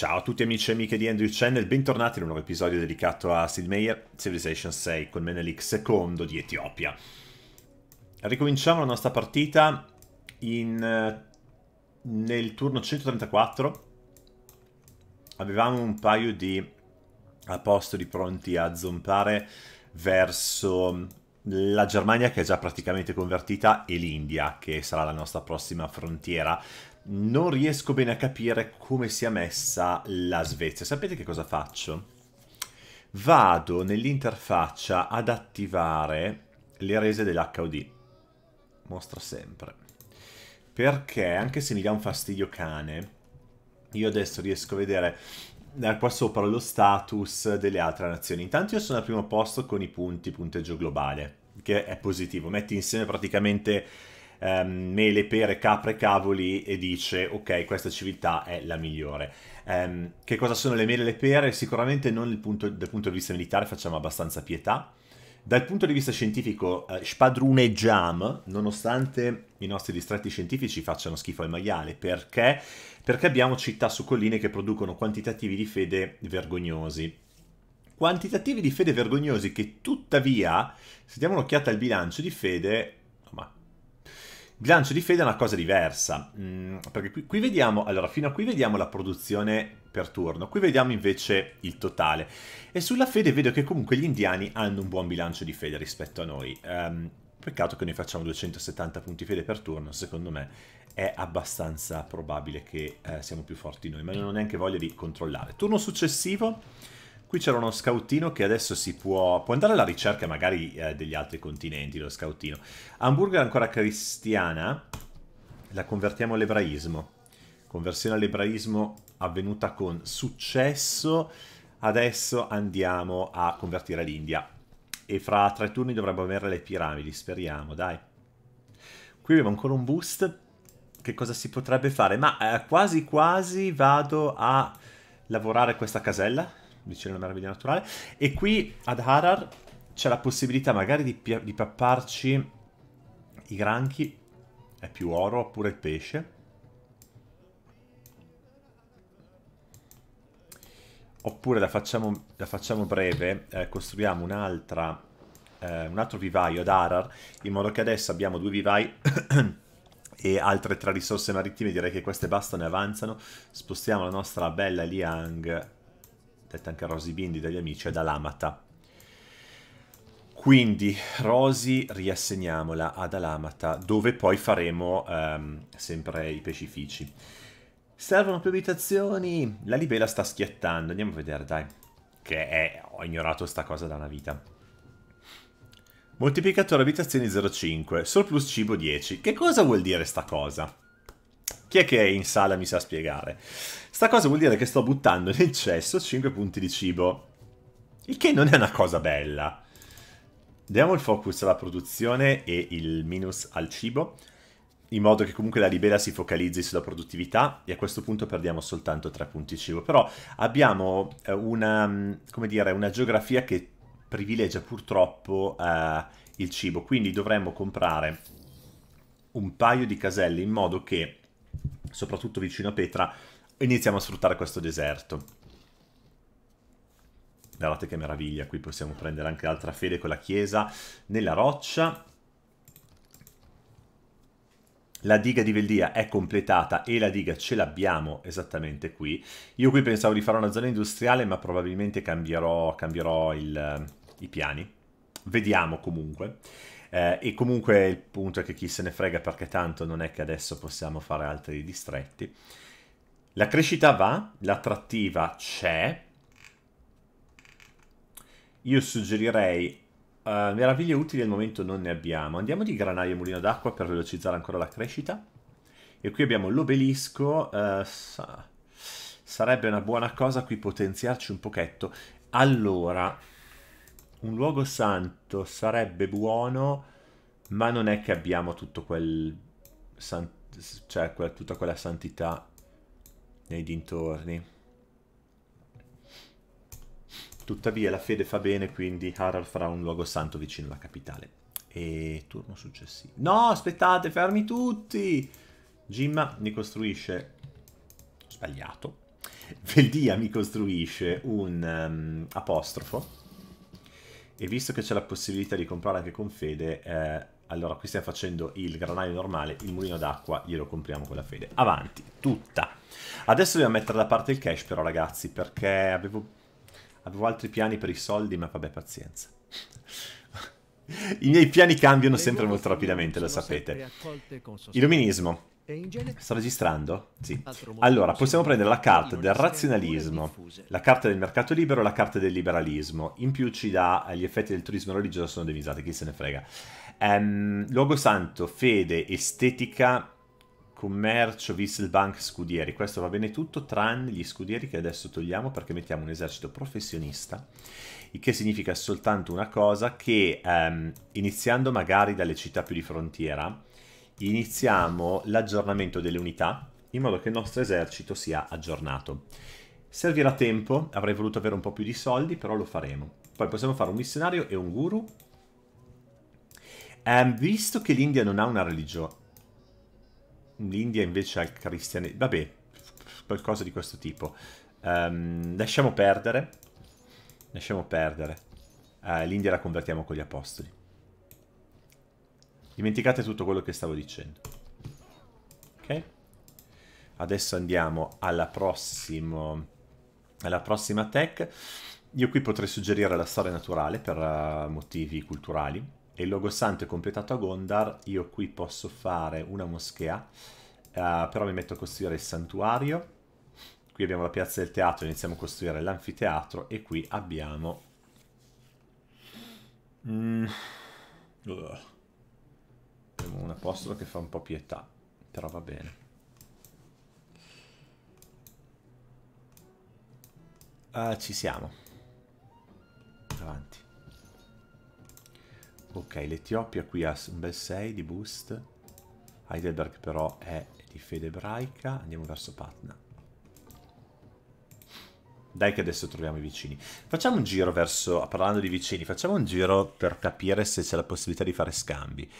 Ciao a tutti amici e amiche di Andrew Channel, bentornati in un nuovo episodio dedicato a Steelmayer Civilization 6 con Menelik II di Etiopia. Ricominciamo la nostra partita in, eh, nel turno 134. Avevamo un paio di apostoli pronti a zompare verso la Germania che è già praticamente convertita e l'India che sarà la nostra prossima frontiera non riesco bene a capire come sia messa la Svezia. Sapete che cosa faccio? Vado nell'interfaccia ad attivare le rese dell'HUD. Mostra sempre. Perché, anche se mi dà un fastidio cane, io adesso riesco a vedere da qua sopra lo status delle altre nazioni. Intanto io sono al primo posto con i punti punteggio globale, che è positivo. Metti insieme praticamente ehm, mele, pere, capre, cavoli e dice ok questa civiltà è la migliore. Ehm, che cosa sono le mele e le pere? Sicuramente non punto, dal punto di vista militare facciamo abbastanza pietà. Dal punto di vista scientifico eh, spadruneggiamo, nonostante i nostri distretti scientifici facciano schifo al maiale, perché? Perché abbiamo città su colline che producono quantitativi di fede vergognosi quantitativi di fede vergognosi che tuttavia, se diamo un'occhiata al bilancio di fede, Bilancio di fede è una cosa diversa, mm, perché qui, qui, vediamo, allora fino a qui vediamo la produzione per turno, qui vediamo invece il totale e sulla fede vedo che comunque gli indiani hanno un buon bilancio di fede rispetto a noi. Um, peccato che noi facciamo 270 punti fede per turno, secondo me è abbastanza probabile che eh, siamo più forti noi, ma non ho neanche voglia di controllare. Turno successivo Qui c'era uno scautino che adesso si può... può andare alla ricerca magari eh, degli altri continenti, lo scautino. Hamburger ancora cristiana, la convertiamo all'ebraismo. Conversione all'ebraismo avvenuta con successo. Adesso andiamo a convertire l'India. E fra tre turni dovremmo avere le piramidi, speriamo, dai. Qui abbiamo ancora un boost. Che cosa si potrebbe fare? Ma eh, quasi quasi vado a lavorare questa casella dice la meraviglia naturale. E qui ad Harar c'è la possibilità magari di, di papparci i granchi, è più oro, oppure il pesce. Oppure la facciamo, la facciamo breve, eh, costruiamo un'altra Uh, un altro vivaio ad Arar, in modo che adesso abbiamo due vivai e altre tre risorse marittime, direi che queste bastano e avanzano. Spostiamo la nostra bella Liang detta anche Rosy Bindi dagli amici, è Dalamata. Quindi Rosy riassegniamola ad Alamata, dove poi faremo ehm, sempre i pescifici. Servono più abitazioni! La libella sta schiattando, andiamo a vedere, dai. Che è... ho ignorato sta cosa da una vita. Moltiplicatore abitazioni 0,5, surplus cibo 10. Che cosa vuol dire sta cosa? Chi è che è in sala mi sa spiegare? Sta cosa vuol dire che sto buttando nel cesso 5 punti di cibo. Il che non è una cosa bella. Diamo il focus alla produzione e il minus al cibo, in modo che comunque la libera si focalizzi sulla produttività e a questo punto perdiamo soltanto 3 punti cibo. Però abbiamo eh, una, mm, dire, una geografia che privilegia purtroppo uh, il cibo, quindi dovremmo comprare un paio di caselle in modo che, soprattutto vicino a Petra, iniziamo a sfruttare questo deserto. Guardate che meraviglia, qui possiamo prendere anche l'altra fede con la chiesa nella roccia. La diga di Veldia è completata e la diga ce l'abbiamo esattamente qui. Io qui pensavo di fare una zona industriale, ma probabilmente cambierò, cambierò il, eh, i piani. Vediamo comunque. Eh, e comunque il punto è che chi se ne frega perché tanto non è che adesso possiamo fare altri distretti. La crescita va, l'attrattiva c'è. Io suggerirei uh, meraviglie utili al momento non ne abbiamo. Andiamo di granaio e mulino d'acqua per velocizzare ancora la crescita. E qui abbiamo l'obelisco. Uh, sa sarebbe una buona cosa qui potenziarci un pochetto. Allora, un luogo santo sarebbe buono, ma non è che abbiamo tutto quel... cioè quella, tutta quella santità nei dintorni. Tuttavia la fede fa bene, quindi Harald farà un luogo santo vicino alla capitale. E turno successivo. No, aspettate, fermi tutti! Jim mi costruisce... Sbagliato. Veldia mi costruisce un um, apostrofo. E visto che c'è la possibilità di comprare anche con fede, eh, allora qui stiamo facendo il granaio normale, il mulino d'acqua glielo compriamo con la fede. Avanti, tutta! Adesso dobbiamo mettere da parte il cash però ragazzi, perché avevo, avevo altri piani per i soldi, ma vabbè pazienza. I miei piani cambiano sempre molto rapidamente, lo sapete. Illuminismo. Sto registrando? Sì. Allora, possiamo prendere la carta del razionalismo, la carta del mercato libero e la carta del liberalismo. In più ci dà eh, gli effetti del turismo religioso sono devisate, chi se ne frega. Um, ehm, Logo santo, fede, estetica, commercio, Wisselbank, scudieri. Questo va bene tutto tranne gli scudieri che adesso togliamo perché mettiamo un esercito professionista, il che significa soltanto una cosa che ehm, iniziando magari dalle città più di frontiera, iniziamo l'aggiornamento delle unità in modo che il nostro esercito sia aggiornato. Servirà tempo, avrei voluto avere un po' più di soldi, però lo faremo. Poi possiamo fare un missionario e un guru. Eh, visto che l'India non ha una religione l'India invece al cristianesimo, vabbè, qualcosa di questo tipo. Um, lasciamo perdere, lasciamo perdere. Uh, L'India la convertiamo con gli apostoli. Dimenticate tutto quello che stavo dicendo. Ok? Adesso andiamo alla, prossimo, alla prossima tech. Io qui potrei suggerire la storia naturale per uh, motivi culturali, e il logo santo è completato a Gondar, io qui posso fare una moschea, uh, però mi metto a costruire il santuario, qui abbiamo la piazza del teatro, iniziamo a costruire l'anfiteatro e qui abbiamo... Mm. Uh, un apostolo che fa un po' pietà, però va bene. Uh, ci siamo. Avanti. Ok, l'Etiopia qui ha un bel 6 di boost. Heidelberg però è di fede ebraica. Andiamo verso Patna. Dai che adesso troviamo i vicini. Facciamo un giro verso, parlando di vicini, facciamo un giro per capire se c'è la possibilità di fare scambi.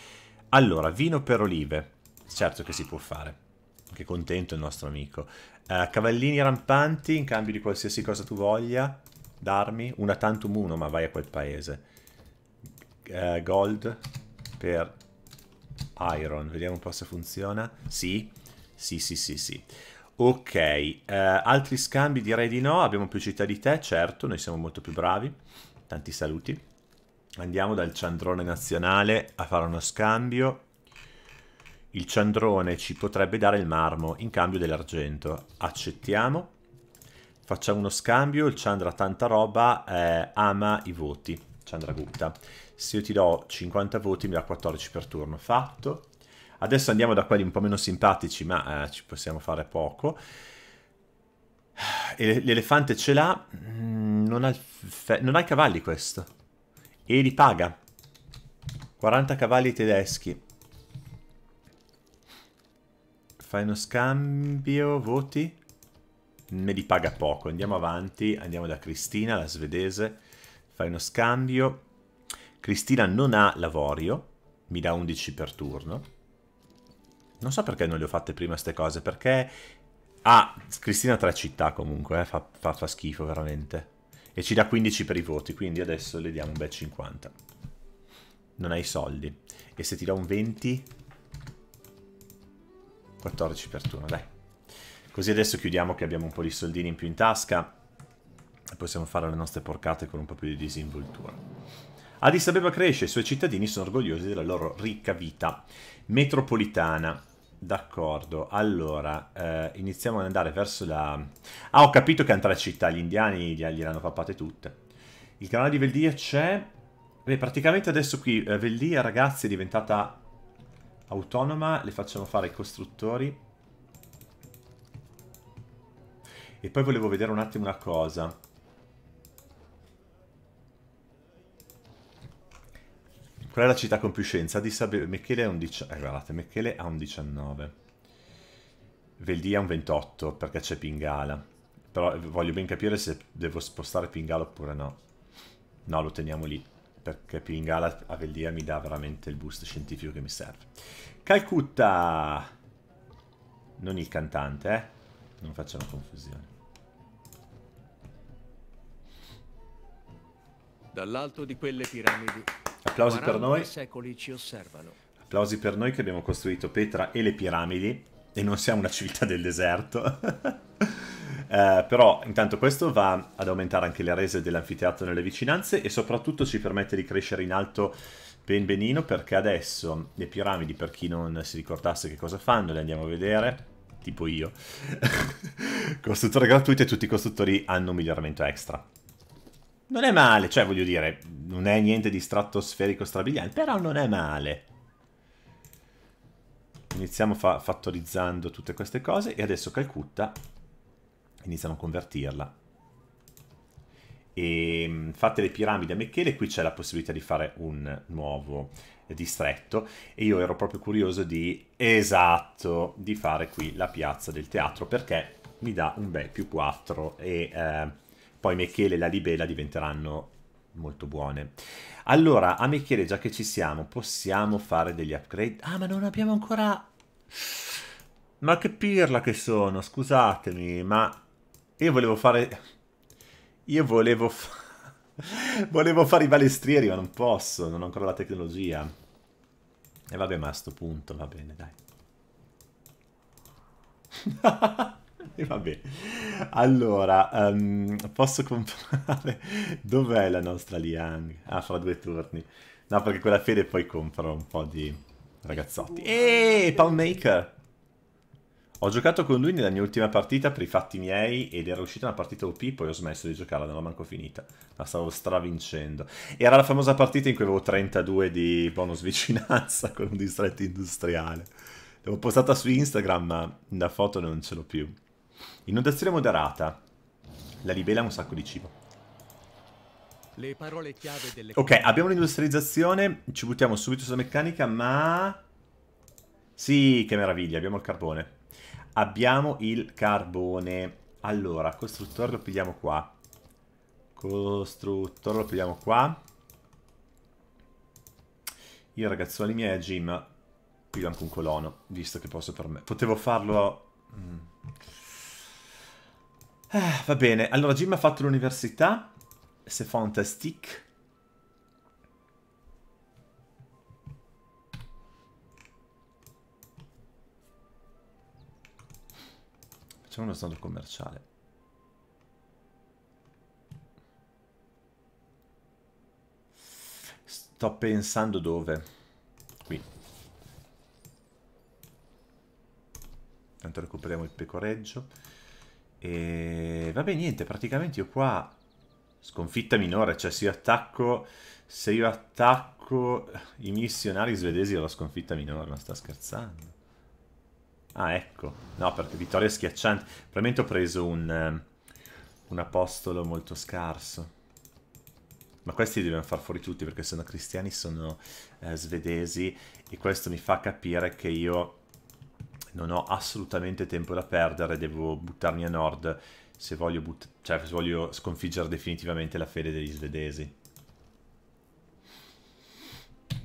Allora, vino per olive. Certo che si può fare. Che contento il nostro amico. Uh, cavallini rampanti in cambio di qualsiasi cosa tu voglia darmi. Una tantum uno, ma vai a quel paese eh, gold per iron. Vediamo un po' se funziona. Sì, sì, sì, sì, sì. Ok, eh, altri scambi direi di no, abbiamo più città di te, certo, noi siamo molto più bravi, tanti saluti. Andiamo dal ciandrone nazionale a fare uno scambio. Il ciandrone ci potrebbe dare il marmo in cambio dell'argento, accettiamo. Facciamo uno scambio, il Chandra tanta roba, eh, ama i voti, Chandra Gupta se io ti do 50 voti mi dà 14 per turno, fatto. Adesso andiamo da quelli un po' meno simpatici, ma eh, ci possiamo fare poco. L'elefante ce l'ha, mm, non, ha non ha i cavalli questo. E li paga. 40 cavalli tedeschi. Fai uno scambio, voti. Me li paga poco. Andiamo avanti, andiamo da Cristina, la svedese. Fai uno scambio Cristina non ha lavorio, mi dà 11 per turno. Non so perché non le ho fatte prima queste cose, perché... Ah, Cristina ha tre città comunque, eh, fa, fa, fa schifo veramente. E ci dà 15 per i voti, quindi adesso le diamo un bel 50. Non hai soldi. E se ti dà un 20... 14 per turno, dai. Così adesso chiudiamo che abbiamo un po' di soldini in più in tasca e possiamo fare le nostre porcate con un po' più di disinvoltura. Addis Abeba cresce, i suoi cittadini sono orgogliosi della loro ricca vita metropolitana. D'accordo, allora eh, iniziamo ad andare verso la... Ah, ho capito che è un'altra città, gli indiani gliel'hanno pappate tutte. Il canale di Veldia c'è... Beh, praticamente adesso qui eh, Veldia, ragazzi, è diventata autonoma, le facciamo fare i costruttori. E poi volevo vedere un attimo una cosa. Qual è la città con più scienza? Di Abeba. Michele, un dici... eh, guardate, Michele ha un 19. Veldia ha un 28 perché c'è Pingala. Però eh, voglio ben capire se devo spostare Pingala oppure no. No, lo teniamo lì. Perché Pingala a Veldia mi dà veramente il boost scientifico che mi serve. Calcutta! Non il cantante, eh? Non facciamo confusione. Dall'alto di quelle piramidi Applausi per noi. secoli ci osservano. Applausi per noi che abbiamo costruito Petra e le piramidi e non siamo una civiltà del deserto. eh, però intanto questo va ad aumentare anche le rese dell'anfiteatro nelle vicinanze e soprattutto ci permette di crescere in alto ben benino perché adesso le piramidi, per chi non si ricordasse che cosa fanno, le andiamo a vedere, tipo io, costruttore gratuito e tutti i costruttori hanno un miglioramento extra non è male, cioè voglio dire, non è niente di stratosferico strabiliante, però non è male. Iniziamo fa fattorizzando tutte queste cose e adesso Calcutta iniziamo a convertirla. E ehm, fate le piramidi a Michele, qui c'è la possibilità di fare un nuovo distretto e io ero proprio curioso di, esatto, di fare qui la piazza del teatro perché mi dà un bel più 4 e... Eh, poi Michele e la Libella diventeranno molto buone. Allora, a Michele, già che ci siamo, possiamo fare degli upgrade. Ah, ma non abbiamo ancora... Ma che pirla che sono, scusatemi, ma io volevo fare... Io volevo... Fa... volevo fare i balestrieri, ma non posso, non ho ancora la tecnologia. E vabbè, ma a sto punto va bene, dai. E vabbè, allora, ehm, posso comprare... Dov'è la nostra Liang? Ah, fra due turni. No, perché quella fede poi compro un po' di ragazzotti. Eeeh, Palmaker! Ho giocato con lui nella mia ultima partita per i fatti miei ed era uscita una partita OP, poi ho smesso di giocarla, non l'ho manco finita. La stavo stravincendo. Era la famosa partita in cui avevo 32 di bonus vicinanza con un distretto industriale. L'ho postata su Instagram, ma la foto non ce l'ho più. Inondazione moderata. La libella ha un sacco di cibo. Delle... Ok, abbiamo l'industrializzazione, ci buttiamo subito sulla meccanica, ma... Sì, che meraviglia, abbiamo il carbone. Abbiamo il carbone. Allora, costruttore lo pigliamo qua. Costruttore lo pigliamo qua. Io ragazzuoli miei a gym piglio anche un colono, visto che posso per me. Potevo farlo... Mm. Ah, va bene, allora Jim ha fatto l'università. C'est fantastique. Facciamo uno stato commerciale. Sto pensando dove. Qui. Tanto recuperiamo il pecoreggio. E vabbè, niente, praticamente io qua... Sconfitta minore, cioè se io attacco... Se io attacco i missionari svedesi ho la sconfitta minore, ma sta scherzando. Ah, ecco. No, perché vittoria schiacciante. Probabilmente ho preso un, ehm, un apostolo molto scarso. Ma questi dobbiamo far fuori tutti perché sono cristiani, sono eh, svedesi e questo mi fa capire che io non ho assolutamente tempo da perdere, devo buttarmi a nord se voglio, cioè, se voglio sconfiggere definitivamente la fede degli svedesi.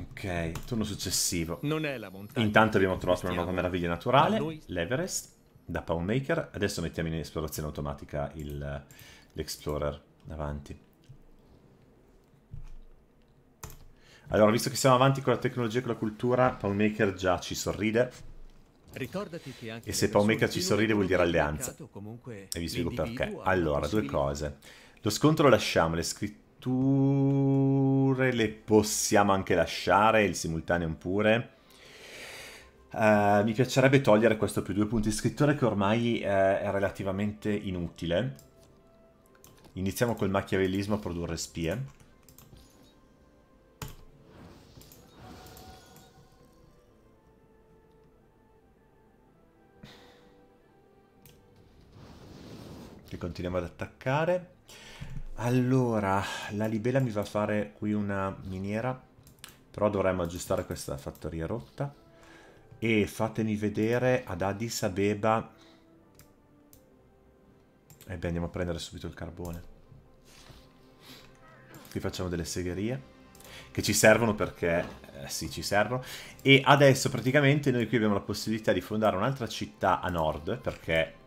Ok, turno successivo. Non è la Intanto abbiamo trovato una nuova meraviglia naturale, l'Everest, da Poundmaker. Adesso mettiamo in esplorazione automatica l'Explorer davanti. Allora, visto che siamo avanti con la tecnologia e con la cultura, Poundmaker già ci sorride. E se Paumeca ci sorride vuol dire alleanza. E vi spiego perché. Allora, due cose. Lo scontro lo lasciamo, le scritture le possiamo anche lasciare, il simultaneo pure. Uh, mi piacerebbe togliere questo più due punti scrittore che ormai uh, è relativamente inutile. Iniziamo col machiavellismo a produrre spie. continuiamo ad attaccare. Allora, la libella mi va a fare qui una miniera, però dovremmo aggiustare questa fattoria rotta. E fatemi vedere ad Addis Abeba... E eh beh, andiamo a prendere subito il carbone. Qui facciamo delle segherie che ci servono perché eh, sì, ci servono. E adesso praticamente noi qui abbiamo la possibilità di fondare un'altra città a nord, perché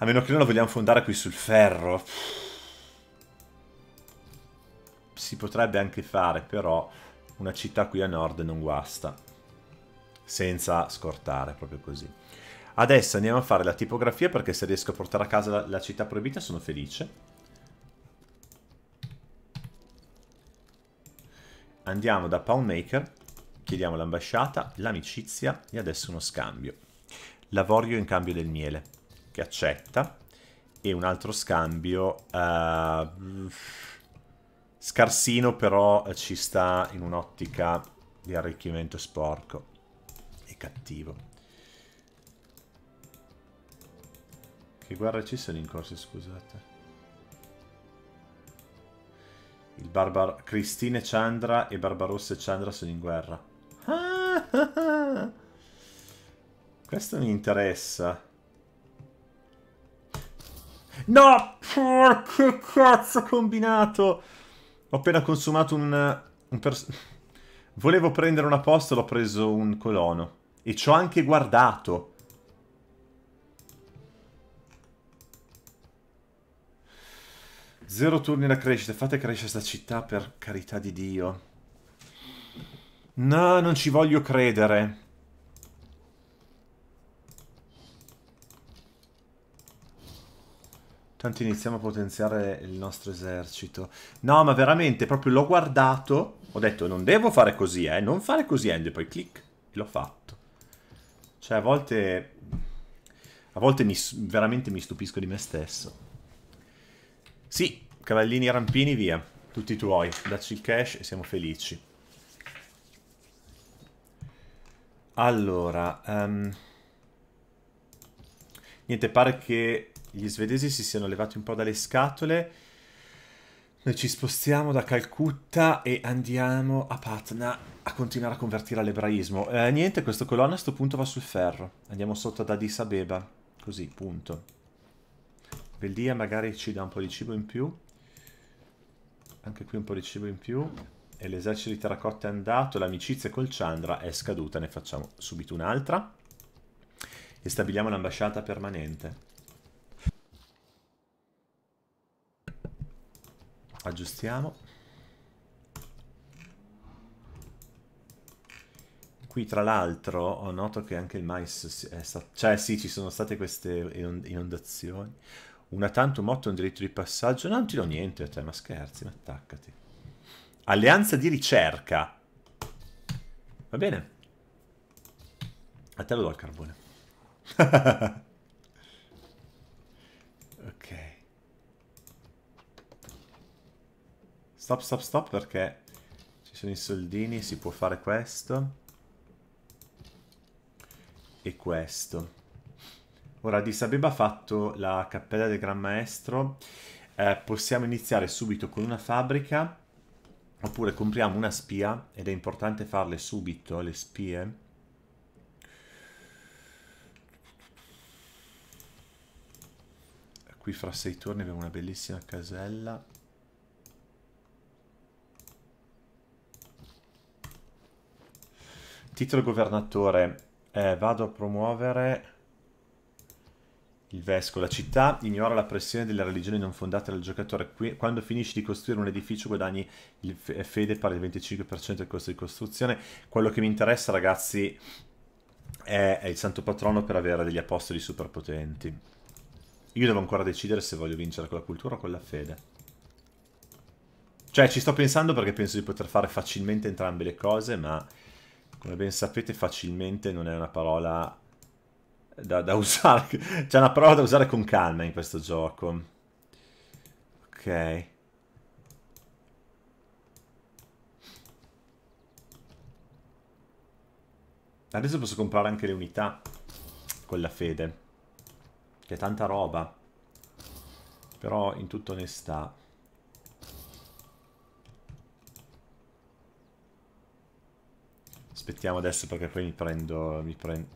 A meno che non lo vogliamo fondare qui sul ferro. Si potrebbe anche fare, però una città qui a nord non guasta. Senza scortare, proprio così. Adesso andiamo a fare la tipografia perché se riesco a portare a casa la, la città proibita sono felice. Andiamo da Poundmaker, chiediamo l'ambasciata, l'amicizia e adesso uno scambio. Lavorio in cambio del miele che accetta e un altro scambio uh, scarsino però eh, ci sta in un'ottica di arricchimento sporco e cattivo che guerre ci sono in corso scusate il Barbar... Cristina e Chandra e Barbarossa e Chandra sono in guerra ah, ah, ah. questo mi interessa No! Che cazzo combinato! Ho appena consumato un... un Volevo prendere un apostolo, ho preso un colono. E ci ho anche guardato. Zero turni da crescita, fate crescere sta città per carità di Dio. No, non ci voglio credere. Tanto iniziamo a potenziare il nostro esercito. No, ma veramente, proprio l'ho guardato. Ho detto, non devo fare così, eh. Non fare così, End. E poi clic. E l'ho fatto. Cioè, a volte... A volte mi, veramente mi stupisco di me stesso. Sì, cavallini rampini, via. Tutti tuoi. Dacci il cash e siamo felici. Allora... Um... Niente, pare che gli svedesi si siano levati un po' dalle scatole. Noi ci spostiamo da Calcutta e andiamo a Patna a continuare a convertire all'ebraismo. Eh, niente, questo colonna a questo punto va sul ferro. Andiamo sotto ad Addis Abeba. Così, punto. Velia magari ci dà un po' di cibo in più. Anche qui un po' di cibo in più. E l'esercito di terracotta è andato, l'amicizia col Chandra è scaduta, ne facciamo subito un'altra. E stabiliamo l'ambasciata permanente. aggiustiamo qui tra l'altro ho noto che anche il mais è stato cioè sì ci sono state queste inondazioni una tanto motto un diritto di passaggio non ti do niente a te ma scherzi ma attaccati alleanza di ricerca va bene a te lo do il carbone Stop, stop, stop perché ci sono i soldini, si può fare questo. E questo. Ora, di Sabeba ha fatto la cappella del Gran Maestro. Eh, possiamo iniziare subito con una fabbrica. Oppure compriamo una spia, ed è importante farle subito, le spie. Qui fra sei turni abbiamo una bellissima casella. Titolo governatore. Eh, vado a promuovere il vescovo. La città ignora la pressione delle religioni non fondate dal giocatore. Qui, quando finisci di costruire un edificio guadagni fede pari al 25% del costo di costruzione. Quello che mi interessa, ragazzi, è, è il santo patrono per avere degli apostoli super potenti Io devo ancora decidere se voglio vincere con la cultura o con la fede. Cioè, ci sto pensando perché penso di poter fare facilmente entrambe le cose, ma come ben sapete facilmente non è una parola da, da usare, c'è una parola da usare con calma in questo gioco. Ok. Adesso posso comprare anche le unità con la fede, che è tanta roba. Però in tutta onestà... aspettiamo adesso perché poi mi prendo... Mi prendo...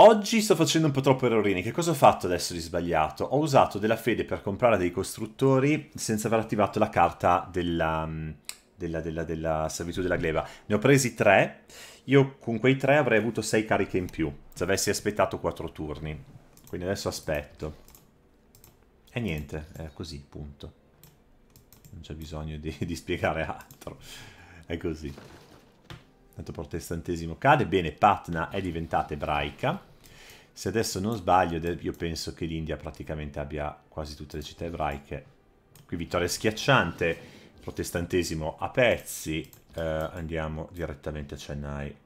Oggi sto facendo un po' troppo errorini. Che cosa ho fatto adesso di sbagliato? Ho usato della fede per comprare dei costruttori senza aver attivato la carta della, mm, della, della, della servitù della gleba. Ne ho presi tre. Io con quei tre avrei avuto sei cariche in più. Se avessi aspettato quattro turni. Quindi adesso aspetto. E niente, è così, punto. Non c'è bisogno di, di spiegare altro. È così tanto il protestantesimo cade, bene, Patna è diventata ebraica, se adesso non sbaglio io penso che l'India praticamente abbia quasi tutte le città ebraiche, qui vittoria schiacciante, protestantesimo a pezzi, eh, andiamo direttamente a Chennai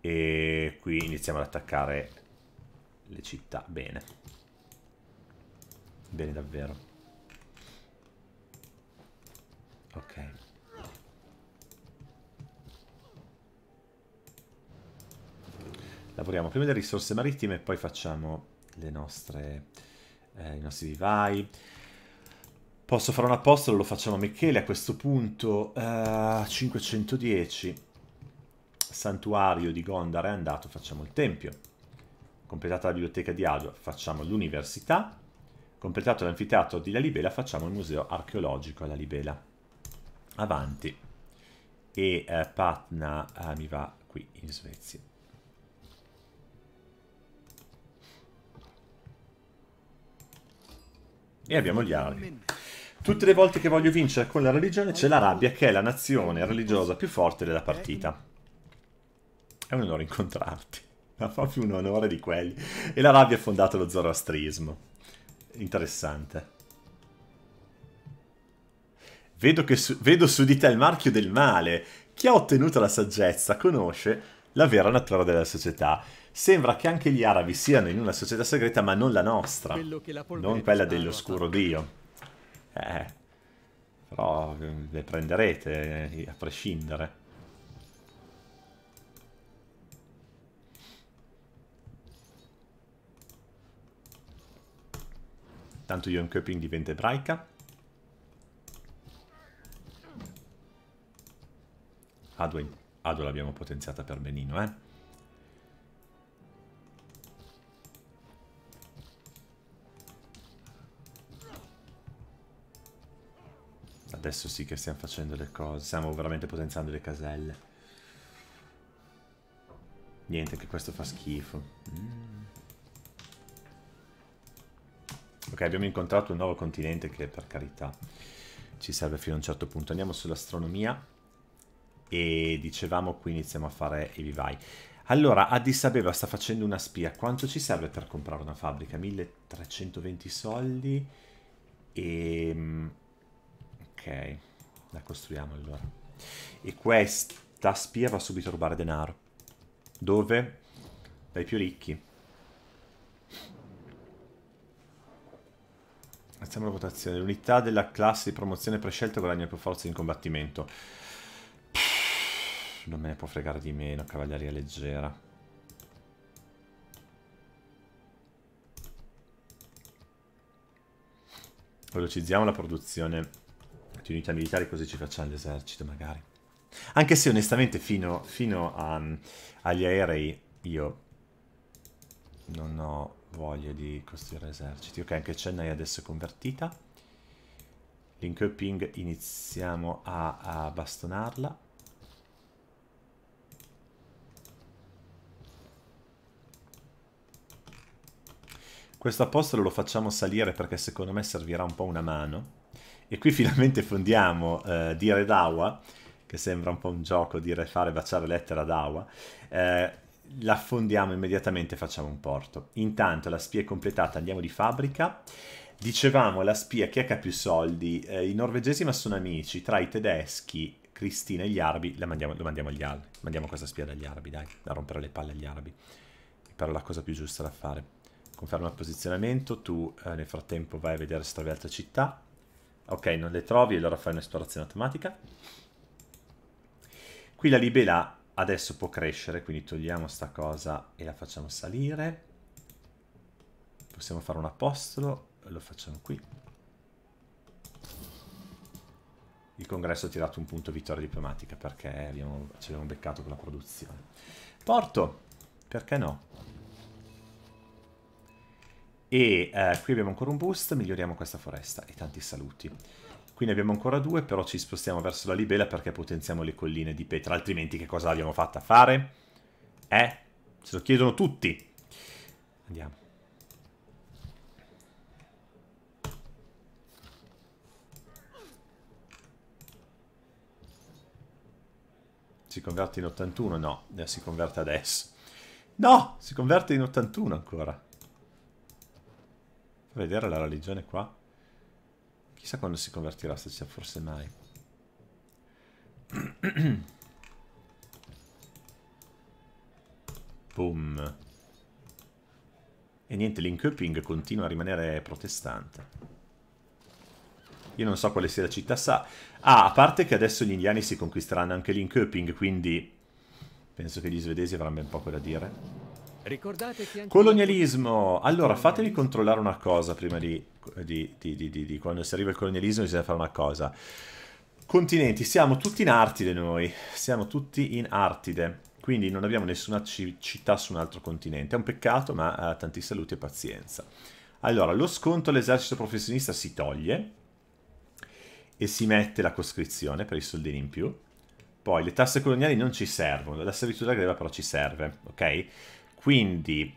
e qui iniziamo ad attaccare le città, bene, bene davvero. Ok. lavoriamo prima delle risorse marittime e poi facciamo le nostre, eh, i nostri vivai. Posso fare un apostolo, lo facciamo a Michele a questo punto, uh, eh, 510, santuario di Gondar è andato, facciamo il tempio, completata la biblioteca di Adua, facciamo l'università, completato l'anfiteatro di La Libela, facciamo il museo archeologico alla Libela. Avanti. E uh, Patna uh, mi va qui in Svezia. E abbiamo gli arabi. Tutte le volte che voglio vincere con la religione c'è l'Arabia che è la nazione religiosa più forte della partita. È un onore incontrarti, ma proprio un onore di quelli. E l'Arabia ha fondato lo zoroastrismo. Interessante. Vedo, su, vedo su di te il marchio del male. Chi ha ottenuto la saggezza conosce la vera natura della società. Sembra che anche gli arabi siano in una società segreta, ma non la nostra, non quella dell'oscuro dio. Eh, però mm, le prenderete eh, a prescindere. Tanto Yon Köping diventa ebraica. Adwin, Adwin l'abbiamo potenziata per benino, eh. adesso sì che stiamo facendo le cose, stiamo veramente potenziando le caselle. Niente, che questo fa schifo. Mm. Ok, abbiamo incontrato un nuovo continente che per carità ci serve fino a un certo punto. Andiamo sull'astronomia e dicevamo qui iniziamo a fare i vivai. Allora, Addis Abeba sta facendo una spia. Quanto ci serve per comprare una fabbrica? 1320 soldi e mm, Ok, la costruiamo allora. E questa spia va subito a rubare denaro. Dove? Dai più ricchi. Facciamo la votazione. L'unità della classe di promozione prescelta guadagna più forza in combattimento. Non me ne può fregare di meno, cavalleria leggera. Velocizziamo la produzione unità militari così ci facciamo l'esercito magari. Anche se onestamente fino, fino a, um, agli aerei io non ho voglia di costruire eserciti. Ok, anche Chennai adesso è convertita. Linköping iniziamo a, a bastonarla. Questo apostolo lo facciamo salire perché secondo me servirà un po' una mano. E qui finalmente fondiamo eh, Dire Dawa, che sembra un po' un gioco dire fare baciare lettera ad Eh, la fondiamo immediatamente, facciamo un porto. Intanto la spia è completata, andiamo di fabbrica. Dicevamo, la spia, chi è che ha più soldi? Eh, I norvegesi ma sono amici, tra i tedeschi, Cristina e gli arabi, la mandiamo, lo mandiamo agli arabi. Mandiamo questa spia dagli arabi, dai, da rompere le palle agli arabi. Però la cosa più giusta da fare. Conferma il posizionamento, tu eh, nel frattempo vai a vedere se trovi altre città. Ok, non le trovi, allora fai un'esplorazione automatica. Qui la libela adesso può crescere, quindi togliamo sta cosa e la facciamo salire. Possiamo fare un apostolo, lo facciamo qui. Il congresso ha tirato un punto vittoria diplomatica perché abbiamo, ci abbiamo beccato con la produzione. Porto, perché no? E eh, qui abbiamo ancora un boost, miglioriamo questa foresta e tanti saluti. Qui ne abbiamo ancora due, però ci spostiamo verso la Libela perché potenziamo le colline di Petra, altrimenti che cosa l'abbiamo fatta fare? Eh? Ce lo chiedono tutti. Andiamo. Si converte in 81? No, eh, si converte adesso. No, si converte in 81 ancora vedere la religione qua. Chissà quando si convertirà, se c'è forse mai. Boom. E niente, Linköping continua a rimanere protestante. Io non so quale sia la città sa. Ah, a parte che adesso gli indiani si conquisteranno anche Linköping, quindi penso che gli svedesi avranno ben poco da dire. Colonialismo. Allora, fatemi controllare una cosa prima di, di, di, di, quando si arriva al colonialismo bisogna fare una cosa. Continenti, siamo tutti in Artide noi, siamo tutti in Artide, quindi non abbiamo nessuna città su un altro continente. È un peccato, ma eh, tanti saluti e pazienza. Allora, lo sconto all'esercito professionista si toglie e si mette la coscrizione per i soldini in più. Poi le tasse coloniali non ci servono, la servitù della greve però ci serve, ok? Quindi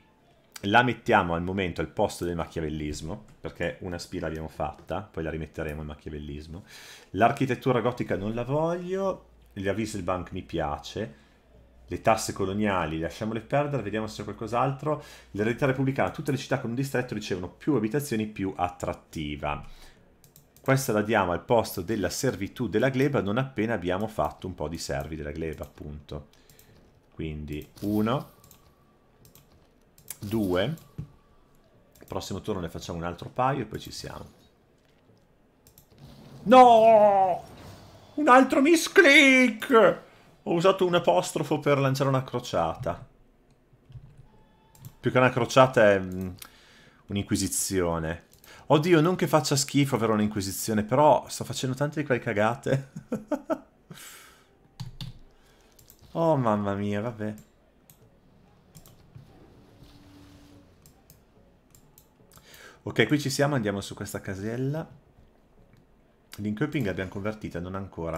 la mettiamo al momento al posto del machiavellismo, perché una spira l'abbiamo fatta, poi la rimetteremo al machiavellismo. L'architettura gotica non la voglio, la Wieselbank mi piace, le tasse coloniali lasciamole perdere, vediamo se c'è qualcos'altro. L'eredità repubblicana, tutte le città con un distretto ricevono più abitazioni, più attrattiva. Questa la diamo al posto della servitù della gleba non appena abbiamo fatto un po' di servi della gleba, appunto. Quindi 1, due. Il prossimo turno ne facciamo un altro paio e poi ci siamo. No! Un altro misclick! Ho usato un apostrofo per lanciare una crociata. Più che una crociata è mm, un'inquisizione. Oddio, non che faccia schifo avere un'inquisizione, però sto facendo tante di quelle cagate. oh, mamma mia, vabbè. Ok, qui ci siamo, andiamo su questa casella. L'incoping l'abbiamo convertita, non ancora.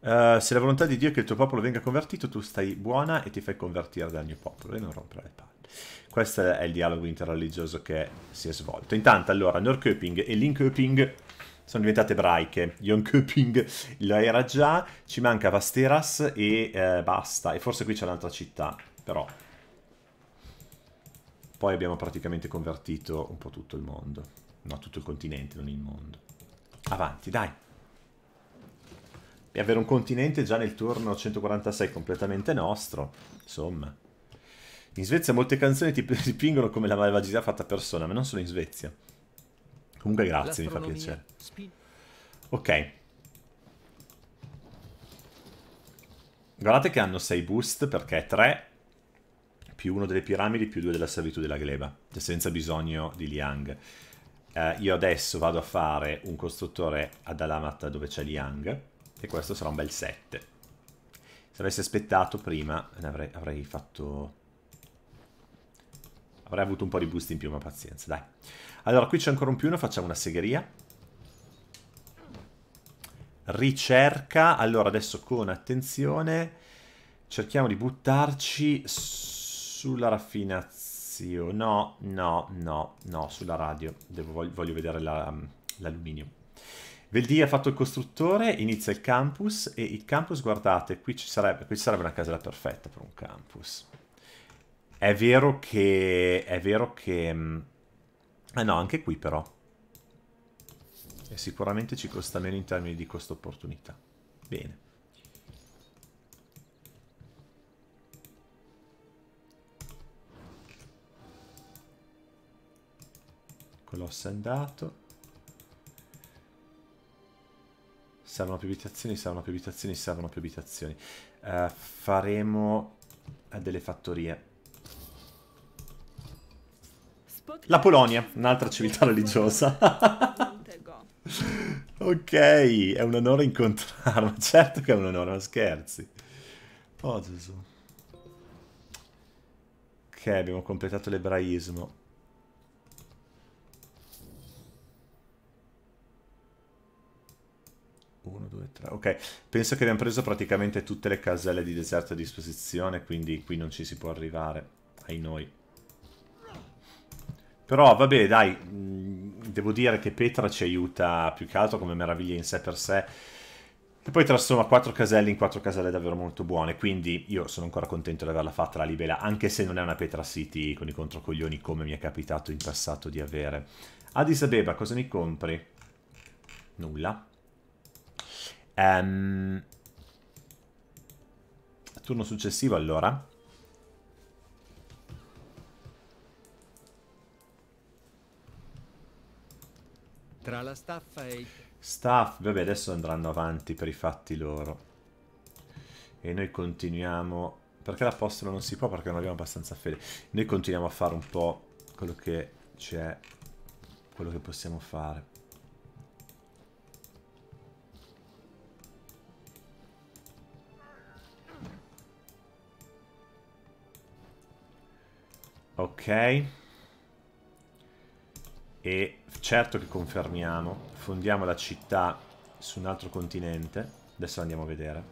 Uh, se la volontà di Dio è che il tuo popolo venga convertito, tu stai buona e ti fai convertire dal mio popolo e non rompere le palle. Questo è il dialogo interreligioso che si è svolto. Intanto, allora, Norköping e Linköping sono diventate ebraiche. Jonköping lo era già, ci manca Vasteras e eh, basta. E forse qui c'è un'altra città, però poi abbiamo praticamente convertito un po' tutto il mondo. No, tutto il continente, non il mondo. Avanti, dai! E avere un continente già nel turno 146 completamente nostro, insomma. In Svezia molte canzoni ti dipingono come la malvagità fatta persona, ma non solo in Svezia. Comunque grazie, mi fa piacere. Ok. Guardate che hanno 6 boost perché 3 più uno delle piramidi, più due della servitù della gleba, cioè senza bisogno di Liang. Eh, io adesso vado a fare un costruttore ad Alamat dove c'è Liang, e questo sarà un bel 7. Se avessi aspettato prima avrei, avrei fatto... Avrei avuto un po' di boost in più, ma pazienza, dai. Allora, qui c'è ancora un più, facciamo una segheria. Ricerca, allora adesso con attenzione cerchiamo di buttarci su sulla raffinazione, no, no, no, no, sulla radio, Devo, voglio, vedere mm, l'alluminio. La, Veldì ha fatto il costruttore, inizia il campus e il campus, guardate, qui ci sarebbe, qui ci sarebbe una casella perfetta per un campus. È vero che... è vero che... Ah eh no, anche qui però. E sicuramente ci costa meno in termini di costo opportunità. Bene. Colosso è andato. Servono più abitazioni, servono più abitazioni, servono più abitazioni. Uh, faremo eh, delle fattorie. La Polonia, un'altra civiltà religiosa. ok, è un onore incontrarla Certo che è un onore, ma scherzi. Oh Gesù. Ok, abbiamo completato l'ebraismo. 1, 2, 3, ok. Penso che abbiamo preso praticamente tutte le caselle di deserto a disposizione, quindi qui non ci si può arrivare, ai noi. Però vabbè, dai, mm, devo dire che Petra ci aiuta più che altro come meraviglia in sé per sé. E poi trasforma 4 caselle in 4 caselle davvero molto buone, quindi io sono ancora contento di averla fatta la Libela, anche se non è una Petra City con i controcoglioni come mi è capitato in passato di avere. Addis Abeba, cosa mi compri? Nulla. Um, turno successivo allora. Tra la staffa e... Staff, vabbè adesso andranno avanti per i fatti loro. E noi continuiamo... Perché l'apostolo non si può? Perché non abbiamo abbastanza fede. Noi continuiamo a fare un po' quello che c'è, quello che possiamo fare. Ok. E certo che confermiamo. Fondiamo la città su un altro continente. Adesso andiamo a vedere.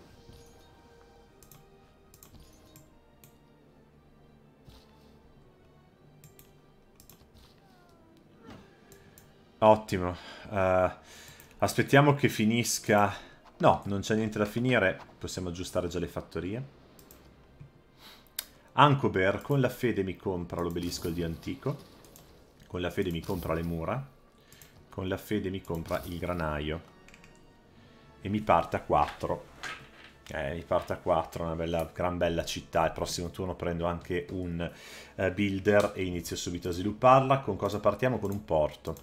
Ottimo. Uh, aspettiamo che finisca... No, non c'è niente da finire. Possiamo aggiustare già le fattorie. Ancober, con la fede mi compra l'obelisco di antico, con la fede mi compra le mura, con la fede mi compra il granaio e mi parte a 4. Eh, mi parte a 4, una bella, gran bella città. Il prossimo turno prendo anche un eh, builder e inizio subito a svilupparla. Con cosa partiamo? Con un porto.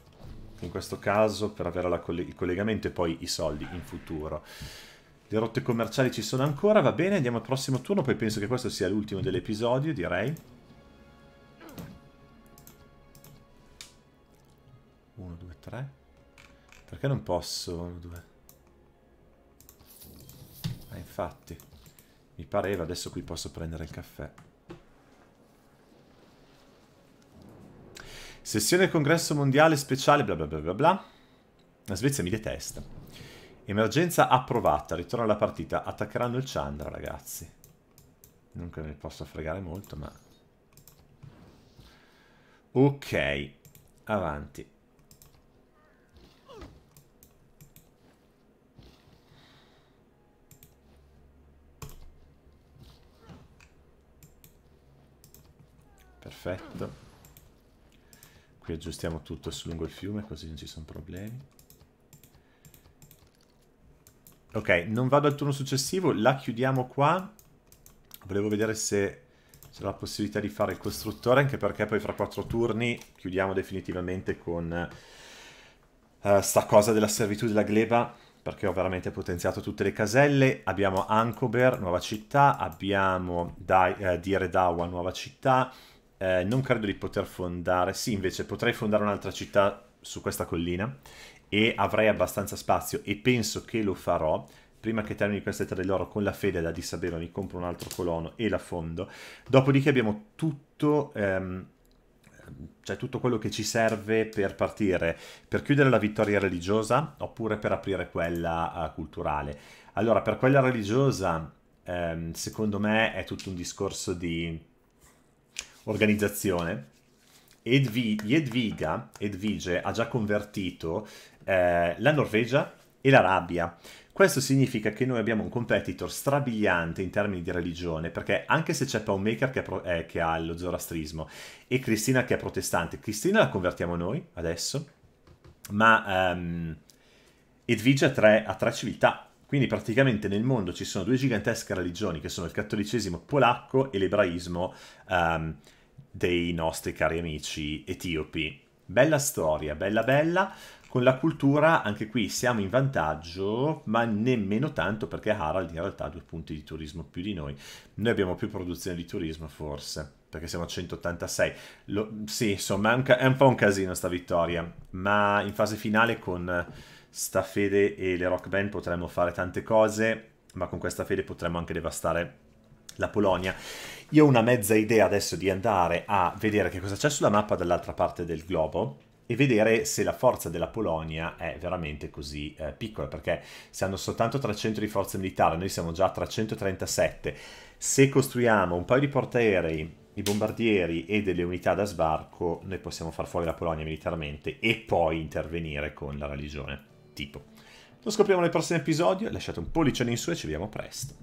In questo caso per avere coll il collegamento e poi i soldi in futuro le rotte commerciali ci sono ancora, va bene, andiamo al prossimo turno, poi penso che questo sia l'ultimo dell'episodio, direi. 1, 2, 3. Perché non posso? 1, 2. Ah, infatti. Mi pareva, adesso qui posso prendere il caffè. Sessione congresso mondiale speciale, bla bla bla bla bla. La Svezia mi detesta. Emergenza approvata, ritorno alla partita. Attaccheranno il Chandra, ragazzi. Non che ne possa fregare molto, ma... Ok, avanti. Perfetto. Qui aggiustiamo tutto su lungo il fiume, così non ci sono problemi. Ok, non vado al turno successivo, la chiudiamo qua. Volevo vedere se c'è la possibilità di fare il costruttore, anche perché poi fra quattro turni chiudiamo definitivamente con uh, sta cosa della servitù della gleba, perché ho veramente potenziato tutte le caselle. Abbiamo Ancober, nuova città, abbiamo Dai, eh, Diredawa, nuova città. Eh, non credo di poter fondare, sì invece potrei fondare un'altra città su questa collina e avrei abbastanza spazio e penso che lo farò prima che termini queste tre loro con la fede da di Sabero mi compro un altro colono e la fondo dopodiché abbiamo tutto ehm, cioè tutto quello che ci serve per partire, per chiudere la vittoria religiosa oppure per aprire quella uh, culturale. Allora, per quella religiosa, ehm, secondo me è tutto un discorso di organizzazione. Edvi Edviga, Edvige, ha già convertito eh, la Norvegia e l'Arabia. Questo significa che noi abbiamo un competitor strabiliante in termini di religione, perché anche se c'è Pawnmaker che, eh, che ha lo zoroastrismo e Cristina che è protestante, Cristina la convertiamo noi adesso, ma um, ehm, Edvigia ha tre, ha tre civiltà, quindi praticamente nel mondo ci sono due gigantesche religioni che sono il cattolicesimo polacco e l'ebraismo um, dei nostri cari amici etiopi. Bella storia, bella bella. Con la cultura anche qui siamo in vantaggio, ma nemmeno tanto perché Harald in realtà ha due punti di turismo più di noi. Noi abbiamo più produzione di turismo forse perché siamo a 186. Lo, sì, insomma, è un, è un, po' un casino sta vittoria, ma in fase finale con sta fede e le rock band potremmo fare tante cose, ma con questa fede potremmo anche devastare la Polonia. Io ho una mezza idea adesso di andare a vedere che cosa c'è sulla mappa dall'altra parte del globo, e vedere se la forza della Polonia è veramente così eh, piccola, perché se hanno soltanto 300 di forza militare, noi siamo già a 337, se costruiamo un paio di portaerei, i bombardieri e delle unità da sbarco, noi possiamo far fuori la Polonia militarmente e poi intervenire con la religione, tipo. Lo scopriamo nel prossimo episodio, lasciate un pollice in su e ci vediamo presto.